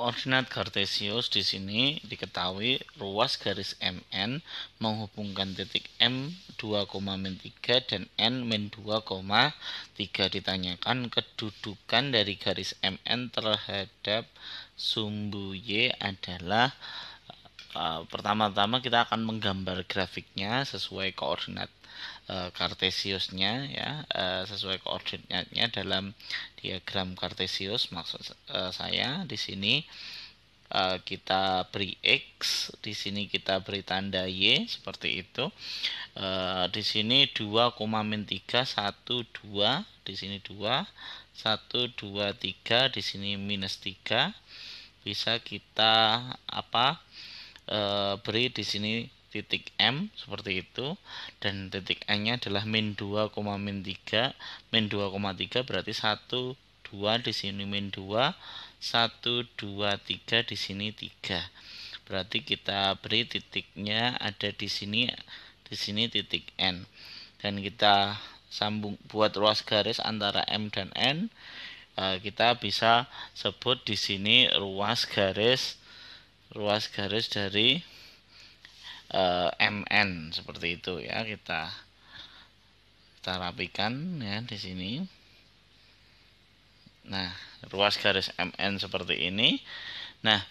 Koordinat kartesius di sini diketahui ruas garis MN menghubungkan titik M 2,3 dan N min 2,3 ditanyakan kedudukan dari garis MN terhadap sumbu Y adalah Eh, pertama-tama kita akan menggambar grafiknya sesuai koordinat uh, eh, kartesiusnya ya uh, sesuai koordinatnya dalam diagram kartesius maksud uh, saya di sini uh, kita beri x di sini kita beri tanda y seperti itu uh, di sini 2, min 3 1 2 di sini 2 1 2 3 di sini minus 3 bisa kita apa e, beri di sini titik M seperti itu dan titik N nya adalah min 2, min 3 min 3 berarti 1 2 di sini min 2 1 2 3 di sini 3 berarti kita beri titiknya ada di sini di sini titik N dan kita sambung buat ruas garis antara M dan N eh, kita bisa sebut di sini ruas garis ruas garis dari e, eh, MN seperti itu ya kita kita rapikan ya di sini nah ruas garis MN seperti ini nah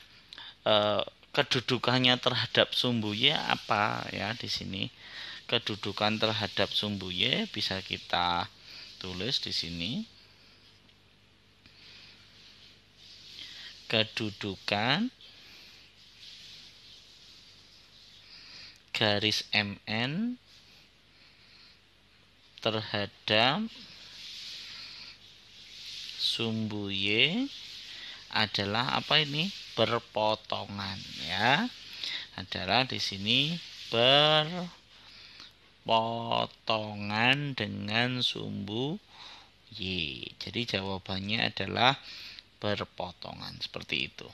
e, kedudukannya terhadap sumbu Y apa ya di sini kedudukan terhadap sumbu Y bisa kita tulis di sini kedudukan garis MN terhadap sumbu Y adalah apa ini? berpotongan ya. Adalah di sini berpotongan dengan sumbu Y. Jadi jawabannya adalah berpotongan seperti itu.